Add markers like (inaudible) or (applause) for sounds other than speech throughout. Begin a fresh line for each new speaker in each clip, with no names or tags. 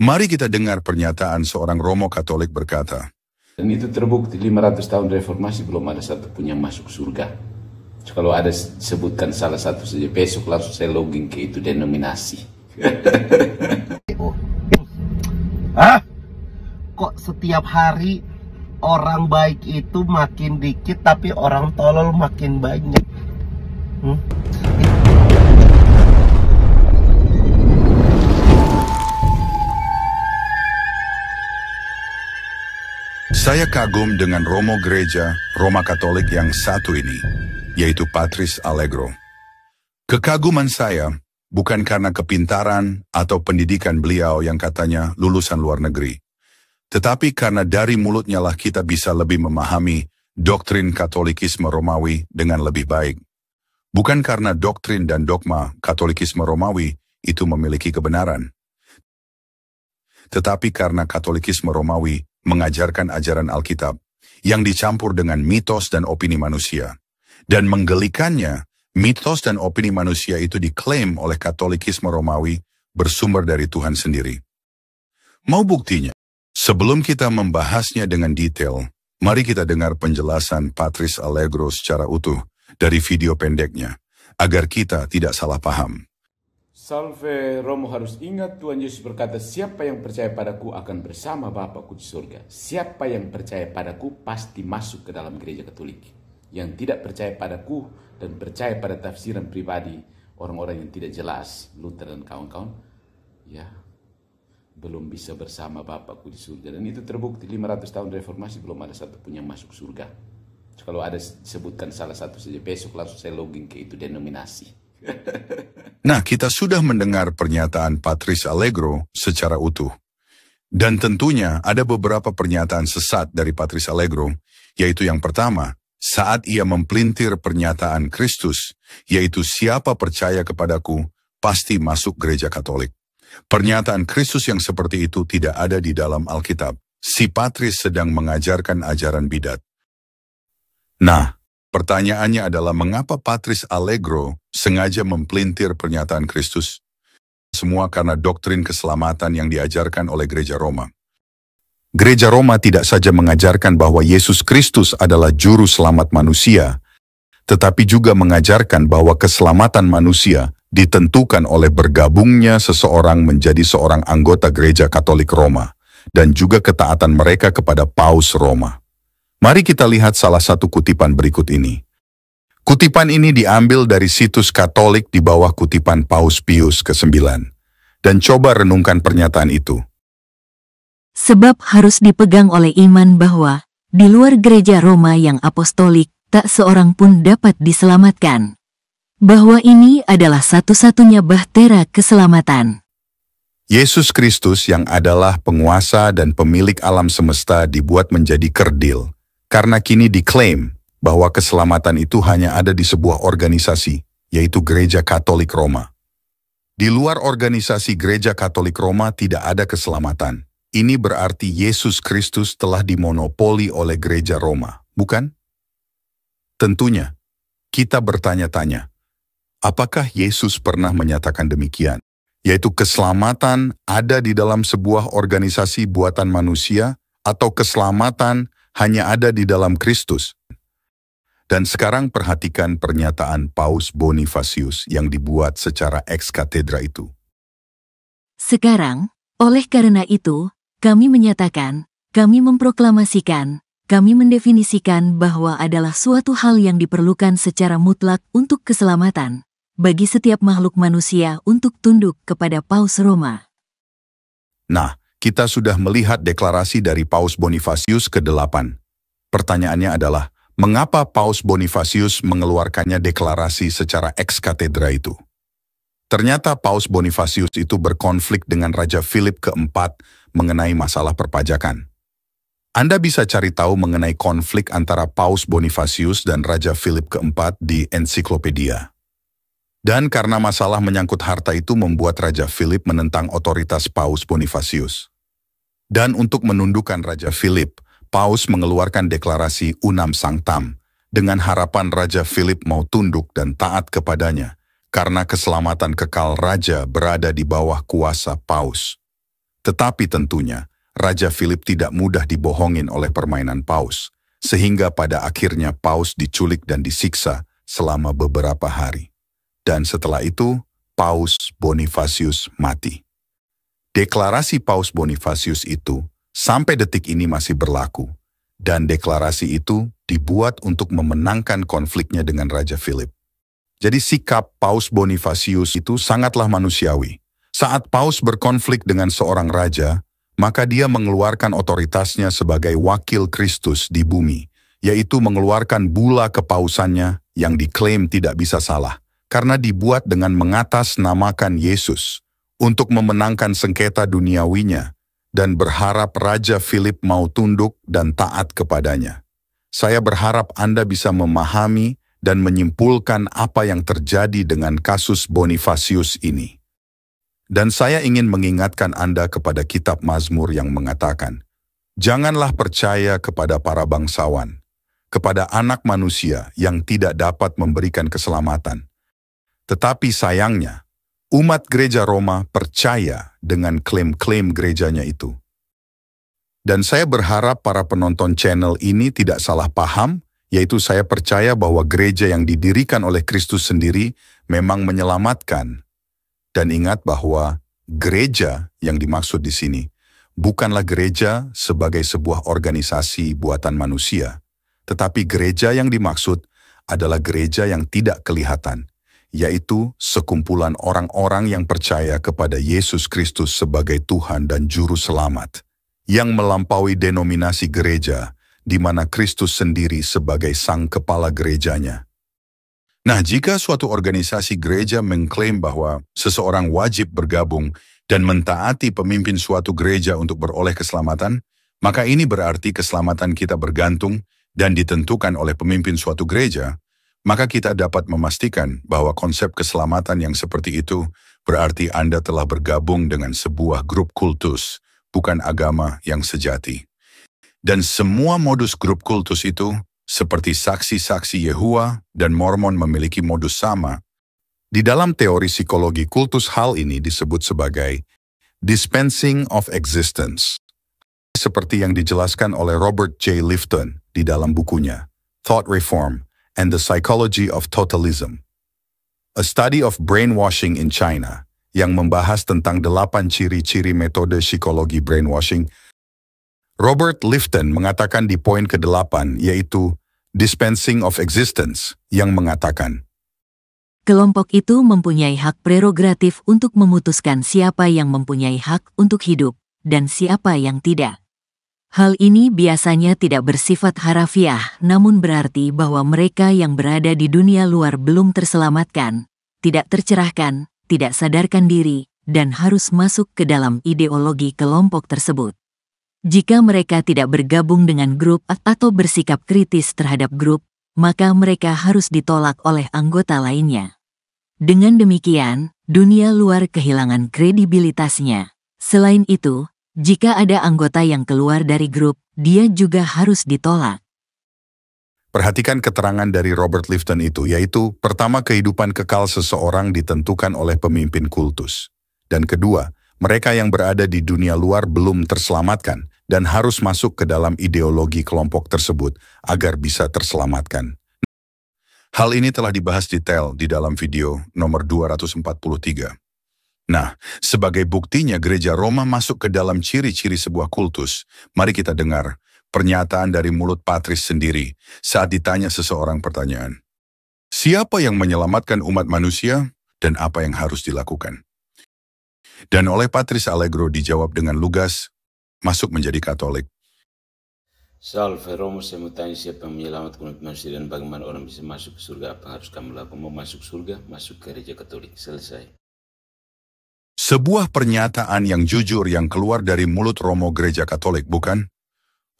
Mari kita dengar pernyataan seorang Romo Katolik berkata,
Dan itu terbukti 500 tahun reformasi belum ada pun yang masuk surga. So, kalau ada sebutkan salah satu saja, besok langsung saya login ke itu denominasi. (laughs) Hah? Kok setiap hari orang baik itu makin dikit tapi orang tolol makin banyak? Hmm?
Saya kagum dengan Romo Gereja Roma Katolik yang satu ini, yaitu Patris Allegro. Kekaguman saya bukan karena kepintaran atau pendidikan beliau yang katanya lulusan luar negeri, tetapi karena dari mulutnya lah kita bisa lebih memahami doktrin Katolikisme Romawi dengan lebih baik. Bukan karena doktrin dan dogma Katolikisme Romawi itu memiliki kebenaran, tetapi karena Katolikisme Romawi mengajarkan ajaran Alkitab yang dicampur dengan mitos dan opini manusia. Dan menggelikannya, mitos dan opini manusia itu diklaim oleh Katolikisme Romawi bersumber dari Tuhan sendiri. Mau buktinya, sebelum kita membahasnya dengan detail, mari kita dengar penjelasan Patris Allegro secara utuh dari video pendeknya, agar kita tidak salah paham.
Salve Romo harus ingat Tuhan Yesus berkata siapa yang percaya padaku akan bersama Bapakku di surga. Siapa yang percaya padaku pasti masuk ke dalam gereja katolik. Yang tidak percaya padaku dan percaya pada tafsiran pribadi orang-orang yang tidak jelas. Luther dan kawan-kawan. Ya belum bisa bersama Bapakku di surga. Dan itu terbukti 500 tahun reformasi belum ada satu pun yang masuk surga. kalau ada sebutkan salah satu saja besok langsung saya login ke itu denominasi.
Nah, kita sudah mendengar pernyataan Patrice Allegro secara utuh. Dan tentunya ada beberapa pernyataan sesat dari Patrice Allegro, yaitu yang pertama, saat ia mempelintir pernyataan Kristus, yaitu siapa percaya kepadaku, pasti masuk gereja Katolik. Pernyataan Kristus yang seperti itu tidak ada di dalam Alkitab. Si Patris sedang mengajarkan ajaran bidat. Nah, Pertanyaannya adalah mengapa Patris Allegro sengaja mempelintir pernyataan Kristus? Semua karena doktrin keselamatan yang diajarkan oleh gereja Roma. Gereja Roma tidak saja mengajarkan bahwa Yesus Kristus adalah juru selamat manusia, tetapi juga mengajarkan bahwa keselamatan manusia ditentukan oleh bergabungnya seseorang menjadi seorang anggota gereja Katolik Roma dan juga ketaatan mereka kepada Paus Roma. Mari kita lihat salah satu kutipan berikut ini. Kutipan ini diambil dari situs Katolik di bawah kutipan Paus Pius ke-9. Dan coba renungkan pernyataan itu.
Sebab harus dipegang oleh iman bahwa di luar gereja Roma yang apostolik tak seorang pun dapat diselamatkan. Bahwa ini adalah satu-satunya bahtera keselamatan.
Yesus Kristus yang adalah penguasa dan pemilik alam semesta dibuat menjadi kerdil karena kini diklaim bahwa keselamatan itu hanya ada di sebuah organisasi, yaitu Gereja Katolik Roma. Di luar organisasi Gereja Katolik Roma tidak ada keselamatan. Ini berarti Yesus Kristus telah dimonopoli oleh Gereja Roma, bukan? Tentunya, kita bertanya-tanya, apakah Yesus pernah menyatakan demikian? Yaitu keselamatan ada di dalam sebuah organisasi buatan manusia atau keselamatan hanya ada di dalam Kristus. Dan sekarang perhatikan pernyataan Paus Bonifacius yang dibuat secara ex katedra itu.
Sekarang, oleh karena itu, kami menyatakan, kami memproklamasikan, kami mendefinisikan bahwa adalah suatu hal yang diperlukan secara mutlak untuk keselamatan bagi setiap makhluk manusia untuk tunduk kepada Paus Roma.
Nah, kita sudah melihat deklarasi dari Paus Bonifacius ke-8. Pertanyaannya adalah, mengapa Paus Bonifacius mengeluarkannya deklarasi secara ex katedra itu? Ternyata Paus Bonifacius itu berkonflik dengan Raja Philip keempat mengenai masalah perpajakan. Anda bisa cari tahu mengenai konflik antara Paus Bonifacius dan Raja Philip keempat di ensiklopedia. Dan karena masalah menyangkut harta itu membuat Raja Philip menentang otoritas Paus Bonifacius. Dan untuk menundukkan Raja Philip, Paus mengeluarkan deklarasi Unam Sanctam dengan harapan Raja Philip mau tunduk dan taat kepadanya karena keselamatan kekal Raja berada di bawah kuasa Paus. Tetapi tentunya, Raja Philip tidak mudah dibohongin oleh permainan Paus, sehingga pada akhirnya Paus diculik dan disiksa selama beberapa hari dan setelah itu Paus Bonifacius mati. Deklarasi Paus Bonifacius itu sampai detik ini masih berlaku, dan deklarasi itu dibuat untuk memenangkan konfliknya dengan Raja Philip. Jadi sikap Paus Bonifacius itu sangatlah manusiawi. Saat Paus berkonflik dengan seorang raja, maka dia mengeluarkan otoritasnya sebagai wakil Kristus di bumi, yaitu mengeluarkan bula kepausannya yang diklaim tidak bisa salah karena dibuat dengan mengatasnamakan Yesus untuk memenangkan sengketa duniawinya dan berharap Raja Philip mau tunduk dan taat kepadanya. Saya berharap Anda bisa memahami dan menyimpulkan apa yang terjadi dengan kasus Bonifacius ini. Dan saya ingin mengingatkan Anda kepada kitab Mazmur yang mengatakan, Janganlah percaya kepada para bangsawan, kepada anak manusia yang tidak dapat memberikan keselamatan, tetapi sayangnya, umat gereja Roma percaya dengan klaim-klaim gerejanya itu. Dan saya berharap para penonton channel ini tidak salah paham, yaitu saya percaya bahwa gereja yang didirikan oleh Kristus sendiri memang menyelamatkan. Dan ingat bahwa gereja yang dimaksud di sini bukanlah gereja sebagai sebuah organisasi buatan manusia, tetapi gereja yang dimaksud adalah gereja yang tidak kelihatan, yaitu sekumpulan orang-orang yang percaya kepada Yesus Kristus sebagai Tuhan dan Juru Selamat, yang melampaui denominasi gereja, di mana Kristus sendiri sebagai Sang Kepala Gerejanya. Nah, jika suatu organisasi gereja mengklaim bahwa seseorang wajib bergabung dan mentaati pemimpin suatu gereja untuk beroleh keselamatan, maka ini berarti keselamatan kita bergantung dan ditentukan oleh pemimpin suatu gereja, maka kita dapat memastikan bahwa konsep keselamatan yang seperti itu berarti Anda telah bergabung dengan sebuah grup kultus, bukan agama yang sejati. Dan semua modus grup kultus itu, seperti saksi-saksi Yehua dan Mormon memiliki modus sama. Di dalam teori psikologi kultus hal ini disebut sebagai dispensing of existence. Seperti yang dijelaskan oleh Robert J. Lifton di dalam bukunya, Thought Reform, and the Psychology of Totalism. A Study of Brainwashing in China yang membahas tentang delapan ciri-ciri metode psikologi brainwashing. Robert Lifton mengatakan di poin ke-8 yaitu dispensing of existence yang mengatakan
Kelompok itu mempunyai hak prerogatif untuk memutuskan siapa yang mempunyai hak untuk hidup dan siapa yang tidak. Hal ini biasanya tidak bersifat harafiah, namun berarti bahwa mereka yang berada di dunia luar belum terselamatkan, tidak tercerahkan, tidak sadarkan diri, dan harus masuk ke dalam ideologi kelompok tersebut. Jika mereka tidak bergabung dengan grup atau bersikap kritis terhadap grup, maka mereka harus ditolak oleh anggota lainnya. Dengan demikian, dunia luar kehilangan kredibilitasnya. Selain itu, jika ada anggota yang keluar dari grup, dia juga harus ditolak.
Perhatikan keterangan dari Robert Lifton itu, yaitu pertama kehidupan kekal seseorang ditentukan oleh pemimpin kultus. Dan kedua, mereka yang berada di dunia luar belum terselamatkan dan harus masuk ke dalam ideologi kelompok tersebut agar bisa terselamatkan. Hal ini telah dibahas detail di dalam video nomor 243. Nah, sebagai buktinya gereja Roma masuk ke dalam ciri-ciri sebuah kultus, mari kita dengar pernyataan dari mulut Patris sendiri saat ditanya seseorang pertanyaan. Siapa yang menyelamatkan umat manusia dan apa yang harus dilakukan? Dan oleh Patris Allegro dijawab dengan lugas, masuk menjadi Katolik.
Salve Romo saya mau tanya siapa yang menyelamatkan umat manusia dan bagaimana orang bisa masuk ke surga, apa harus kamu lakukan, mau masuk surga, masuk ke gereja Katolik, selesai.
Sebuah pernyataan yang jujur yang keluar dari mulut Romo Gereja Katolik, bukan?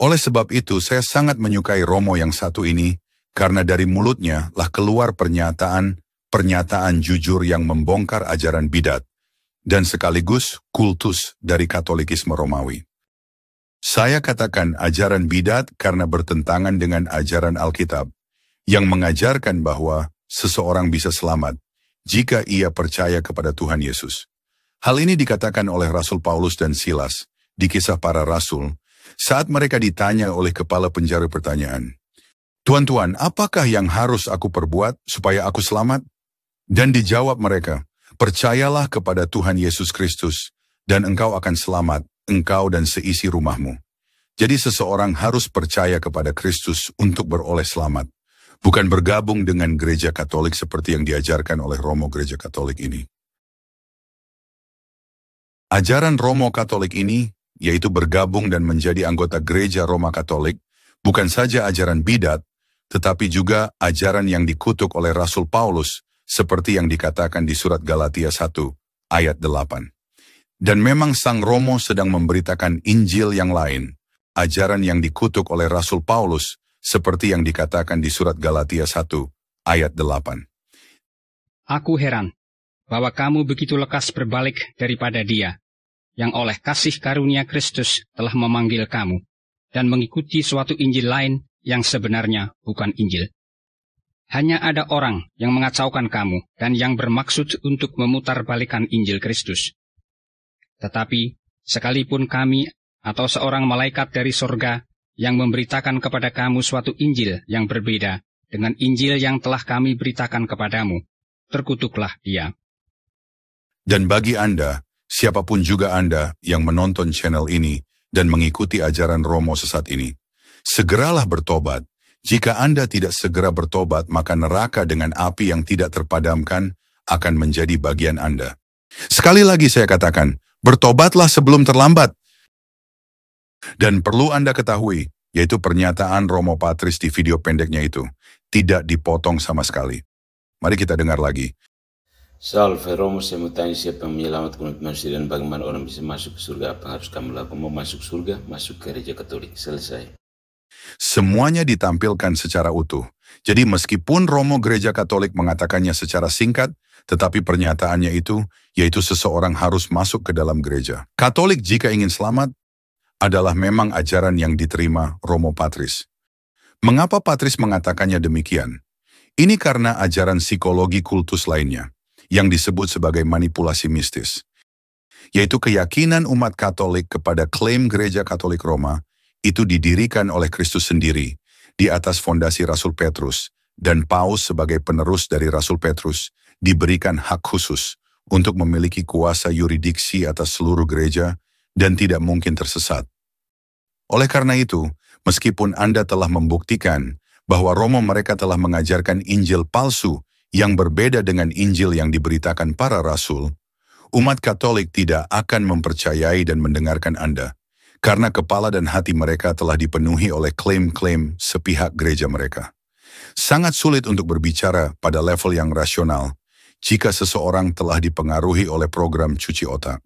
Oleh sebab itu, saya sangat menyukai Romo yang satu ini, karena dari mulutnya lah keluar pernyataan, pernyataan jujur yang membongkar ajaran bidat, dan sekaligus kultus dari Katolikisme Romawi. Saya katakan ajaran bidat karena bertentangan dengan ajaran Alkitab, yang mengajarkan bahwa seseorang bisa selamat jika ia percaya kepada Tuhan Yesus. Hal ini dikatakan oleh Rasul Paulus dan Silas di kisah para rasul saat mereka ditanya oleh kepala penjara pertanyaan. Tuan-tuan, apakah yang harus aku perbuat supaya aku selamat? Dan dijawab mereka, percayalah kepada Tuhan Yesus Kristus dan engkau akan selamat, engkau dan seisi rumahmu. Jadi seseorang harus percaya kepada Kristus untuk beroleh selamat, bukan bergabung dengan gereja Katolik seperti yang diajarkan oleh Romo Gereja Katolik ini. Ajaran Romo Katolik ini, yaitu bergabung dan menjadi anggota gereja Roma Katolik, bukan saja ajaran bidat, tetapi juga ajaran yang dikutuk oleh Rasul Paulus, seperti yang dikatakan di surat Galatia 1, ayat 8. Dan memang Sang Romo sedang memberitakan Injil yang lain, ajaran yang dikutuk oleh Rasul Paulus, seperti yang dikatakan di surat Galatia 1, ayat 8.
Aku heran,
bahwa kamu begitu lekas berbalik daripada dia, yang oleh kasih karunia Kristus telah memanggil kamu, dan mengikuti suatu Injil lain yang sebenarnya bukan Injil. Hanya ada orang yang mengacaukan kamu dan yang bermaksud untuk memutarbalikan Injil Kristus. Tetapi, sekalipun kami atau seorang malaikat dari sorga yang memberitakan kepada kamu suatu Injil yang berbeda dengan Injil yang telah kami beritakan kepadamu, terkutuklah
dia. Dan bagi Anda, siapapun juga Anda yang menonton channel ini dan mengikuti ajaran Romo sesat ini, segeralah bertobat. Jika Anda tidak segera bertobat, maka neraka dengan api yang tidak terpadamkan akan menjadi bagian Anda. Sekali lagi saya katakan, bertobatlah sebelum terlambat. Dan perlu Anda ketahui, yaitu pernyataan Romo Patris di video pendeknya itu, tidak dipotong sama sekali. Mari kita dengar lagi.
Salve Romo, saya mau tanya siapa yang menyelamatkan umat manusia dan bagaimana orang bisa masuk ke surga? Apa yang harus kamu lakukan? Mau masuk surga? Masuk ke gereja katolik. Selesai.
Semuanya ditampilkan secara utuh. Jadi meskipun Romo gereja katolik mengatakannya secara singkat, tetapi pernyataannya itu, yaitu seseorang harus masuk ke dalam gereja. Katolik jika ingin selamat, adalah memang ajaran yang diterima Romo Patris. Mengapa Patris mengatakannya demikian? Ini karena ajaran psikologi kultus lainnya yang disebut sebagai manipulasi mistis, yaitu keyakinan umat Katolik kepada klaim Gereja Katolik Roma itu didirikan oleh Kristus sendiri di atas fondasi Rasul Petrus dan Paus sebagai penerus dari Rasul Petrus diberikan hak khusus untuk memiliki kuasa yuridiksi atas seluruh gereja dan tidak mungkin tersesat. Oleh karena itu, meskipun Anda telah membuktikan bahwa Romo mereka telah mengajarkan Injil palsu yang berbeda dengan Injil yang diberitakan para rasul, umat Katolik tidak akan mempercayai dan mendengarkan Anda, karena kepala dan hati mereka telah dipenuhi oleh klaim-klaim sepihak gereja mereka. Sangat sulit untuk berbicara pada level yang rasional jika seseorang telah dipengaruhi oleh program cuci otak.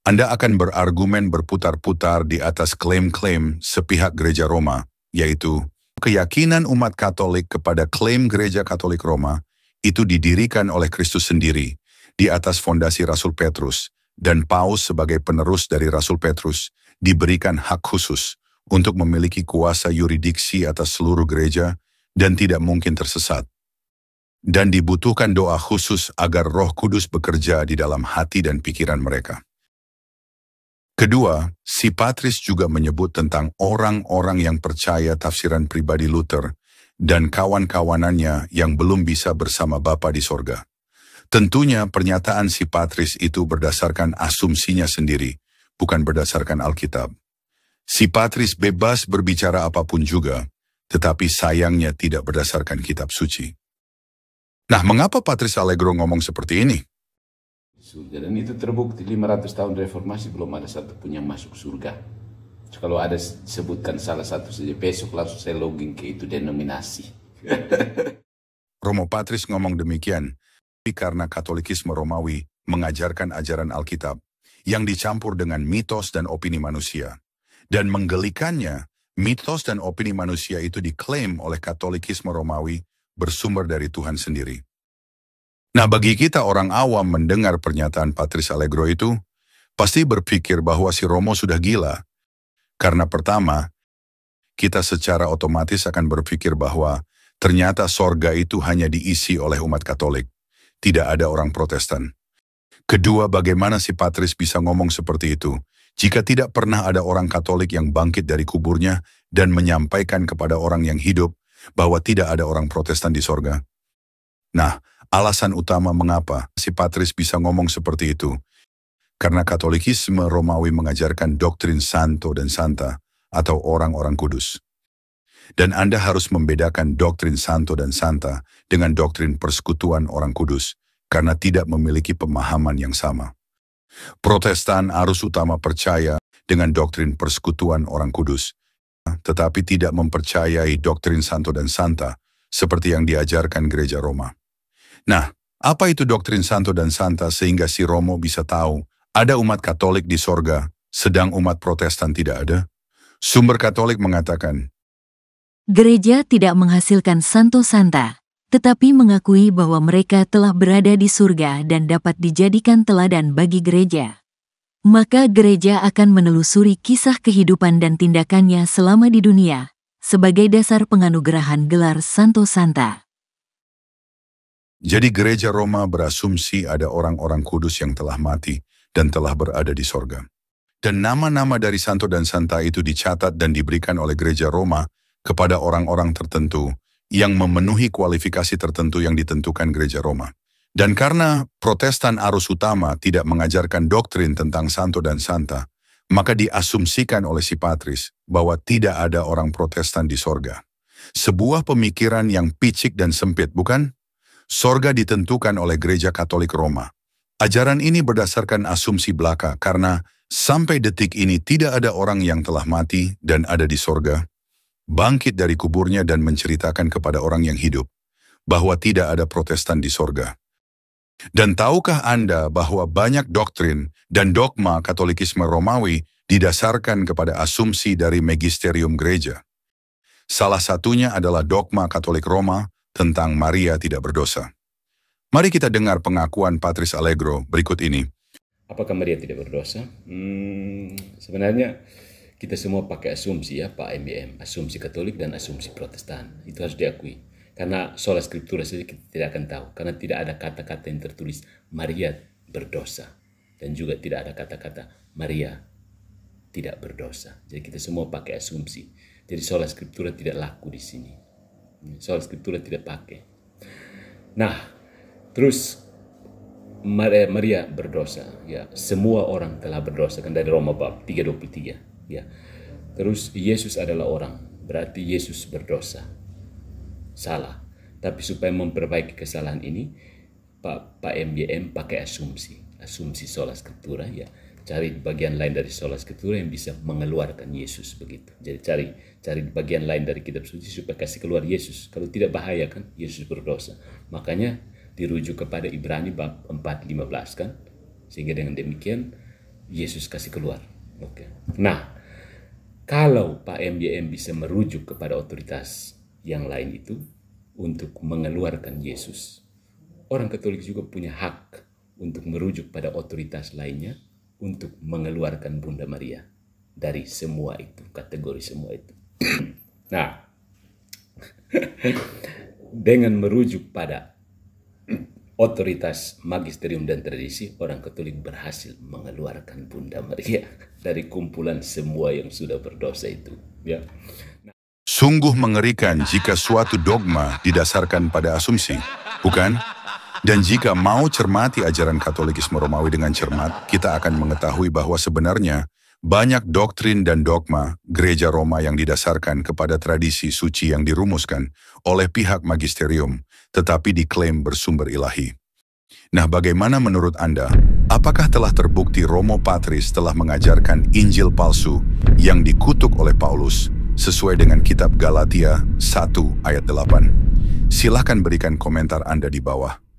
Anda akan berargumen berputar-putar di atas klaim-klaim sepihak gereja Roma, yaitu keyakinan umat Katolik kepada klaim gereja Katolik Roma itu didirikan oleh Kristus sendiri di atas fondasi Rasul Petrus, dan Paus sebagai penerus dari Rasul Petrus diberikan hak khusus untuk memiliki kuasa yuridiksi atas seluruh gereja dan tidak mungkin tersesat. Dan dibutuhkan doa khusus agar roh kudus bekerja di dalam hati dan pikiran mereka. Kedua, si Patris juga menyebut tentang orang-orang yang percaya tafsiran pribadi Luther dan kawan-kawanannya yang belum bisa bersama Bapa di sorga. Tentunya pernyataan si Patris itu berdasarkan asumsinya sendiri, bukan berdasarkan Alkitab. Si Patris bebas berbicara apapun juga, tetapi sayangnya tidak berdasarkan kitab suci. Nah, mengapa Patris Allegro ngomong seperti ini?
Surga, dan itu terbukti 500 tahun reformasi belum ada satupun yang masuk surga. Kalau ada sebutkan salah satu saja besok langsung saya login ke itu denominasi. (laughs)
Romo Patris ngomong demikian, tapi karena Katolikisme Romawi mengajarkan ajaran Alkitab yang dicampur dengan mitos dan opini manusia. Dan menggelikannya, mitos dan opini manusia itu diklaim oleh Katolikisme Romawi bersumber dari Tuhan sendiri. Nah bagi kita orang awam mendengar pernyataan Patris Allegro itu, pasti berpikir bahwa si Romo sudah gila karena pertama, kita secara otomatis akan berpikir bahwa ternyata sorga itu hanya diisi oleh umat Katolik. Tidak ada orang Protestan. Kedua, bagaimana si Patris bisa ngomong seperti itu? Jika tidak pernah ada orang Katolik yang bangkit dari kuburnya dan menyampaikan kepada orang yang hidup bahwa tidak ada orang Protestan di sorga. Nah, alasan utama mengapa si Patris bisa ngomong seperti itu karena Katolikisme Romawi mengajarkan doktrin santo dan santa atau orang-orang kudus. Dan Anda harus membedakan doktrin santo dan santa dengan doktrin persekutuan orang kudus karena tidak memiliki pemahaman yang sama. Protestan harus utama percaya dengan doktrin persekutuan orang kudus, tetapi tidak mempercayai doktrin santo dan santa seperti yang diajarkan gereja Roma. Nah, apa itu doktrin santo dan santa sehingga si Romo bisa tahu ada umat Katolik di sorga, sedang umat Protestan tidak ada? Sumber Katolik mengatakan,
Gereja tidak menghasilkan Santo Santa, tetapi mengakui bahwa mereka telah berada di surga dan dapat dijadikan teladan bagi gereja. Maka gereja akan menelusuri kisah kehidupan dan tindakannya selama di dunia, sebagai dasar penganugerahan gelar Santo Santa.
Jadi gereja Roma berasumsi ada orang-orang kudus yang telah mati, dan telah berada di sorga. Dan nama-nama dari santo dan santa itu dicatat dan diberikan oleh gereja Roma kepada orang-orang tertentu yang memenuhi kualifikasi tertentu yang ditentukan gereja Roma. Dan karena protestan arus utama tidak mengajarkan doktrin tentang santo dan santa, maka diasumsikan oleh si Patris bahwa tidak ada orang protestan di sorga. Sebuah pemikiran yang picik dan sempit, bukan? Sorga ditentukan oleh gereja katolik Roma, Ajaran ini berdasarkan asumsi belaka karena sampai detik ini tidak ada orang yang telah mati dan ada di sorga, bangkit dari kuburnya dan menceritakan kepada orang yang hidup bahwa tidak ada protestan di sorga. Dan tahukah Anda bahwa banyak doktrin dan dogma katolikisme Romawi didasarkan kepada asumsi dari magisterium gereja? Salah satunya adalah dogma katolik Roma tentang Maria tidak berdosa. Mari kita dengar pengakuan Patris Allegro berikut ini. Apakah Maria tidak berdosa? Hmm, sebenarnya
kita semua pakai asumsi ya Pak MBM, asumsi Katolik dan asumsi Protestan. Itu harus diakui. Karena soal skriptura saja kita tidak akan tahu. Karena tidak ada kata-kata yang tertulis Maria berdosa. Dan juga tidak ada kata-kata Maria tidak berdosa. Jadi kita semua pakai asumsi. Jadi soal skriptura tidak laku di sini. Soal skriptura tidak pakai. Nah, Terus eh, Maria, berdosa, ya. Semua orang telah berdosa kan dari Roma bab 3:23, ya. Terus Yesus adalah orang, berarti Yesus berdosa. Salah. Tapi supaya memperbaiki kesalahan ini, Pak Pak MBM pakai asumsi, asumsi sola scriptura ya. Cari bagian lain dari sola scriptura yang bisa mengeluarkan Yesus begitu. Jadi cari cari bagian lain dari kitab suci supaya kasih keluar Yesus. Kalau tidak bahaya kan Yesus berdosa. Makanya dirujuk kepada Ibrani bab 4:15 kan. Sehingga dengan demikian Yesus kasih keluar. Oke. Nah, kalau Pak MYM bisa merujuk kepada otoritas yang lain itu untuk mengeluarkan Yesus. Orang Katolik juga punya hak untuk merujuk pada otoritas lainnya untuk mengeluarkan Bunda Maria dari semua itu, kategori semua itu. (clears throat) nah, (laughs) dengan merujuk pada otoritas magisterium dan tradisi, orang Katolik berhasil mengeluarkan Bunda Maria (laughs) dari kumpulan semua yang sudah berdosa itu.
Ya. Nah, Sungguh mengerikan jika suatu dogma didasarkan pada asumsi, bukan? Dan jika mau cermati ajaran Katolikisme Romawi dengan cermat, kita akan mengetahui bahwa sebenarnya banyak doktrin dan dogma gereja Roma yang didasarkan kepada tradisi suci yang dirumuskan oleh pihak magisterium tetapi diklaim bersumber ilahi. Nah, bagaimana menurut Anda? Apakah telah terbukti Romo Patris telah mengajarkan Injil palsu yang dikutuk oleh Paulus sesuai dengan kitab Galatia 1 ayat 8? Silahkan berikan komentar Anda di bawah.